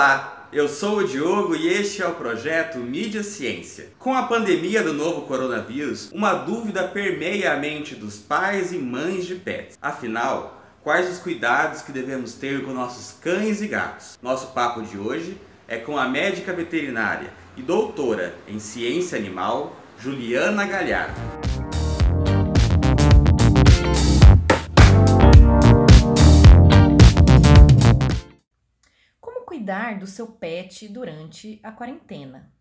Olá, eu sou o Diogo e este é o projeto Mídia Ciência. Com a pandemia do novo coronavírus, uma dúvida permeia a mente dos pais e mães de pets. Afinal, quais os cuidados que devemos ter com nossos cães e gatos? Nosso papo de hoje é com a médica veterinária e doutora em ciência animal, Juliana Galhardo. cuidar do seu pet durante a quarentena.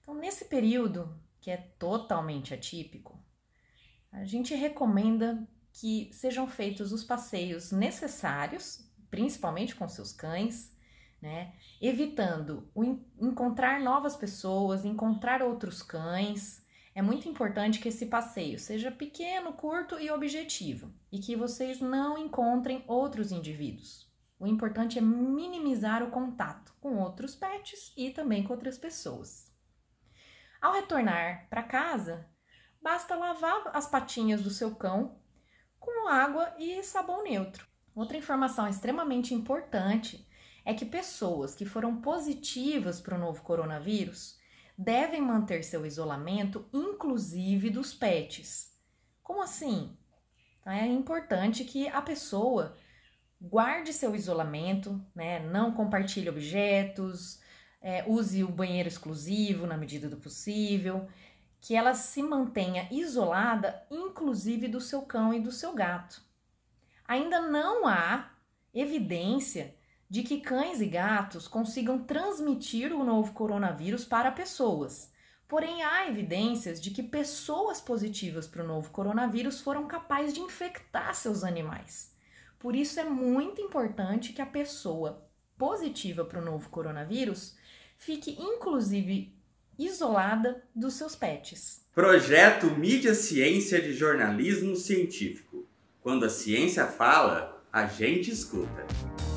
Então, nesse período, que é totalmente atípico, a gente recomenda que sejam feitos os passeios necessários, principalmente com seus cães, né? Evitando encontrar novas pessoas, encontrar outros cães. É muito importante que esse passeio seja pequeno, curto e objetivo e que vocês não encontrem outros indivíduos. O importante é minimizar o contato com outros pets e também com outras pessoas. Ao retornar para casa, basta lavar as patinhas do seu cão com água e sabão neutro. Outra informação extremamente importante é que pessoas que foram positivas para o novo coronavírus devem manter seu isolamento, inclusive dos pets. Como assim? É importante que a pessoa guarde seu isolamento, né? Não compartilhe objetos, é, use o banheiro exclusivo na medida do possível, que ela se mantenha isolada, inclusive do seu cão e do seu gato. Ainda não há evidência de que cães e gatos consigam transmitir o novo coronavírus para pessoas. Porém, há evidências de que pessoas positivas para o novo coronavírus foram capazes de infectar seus animais. Por isso é muito importante que a pessoa positiva para o novo coronavírus fique inclusive isolada dos seus pets. Projeto Mídia Ciência de Jornalismo Científico. Quando a ciência fala, a gente escuta.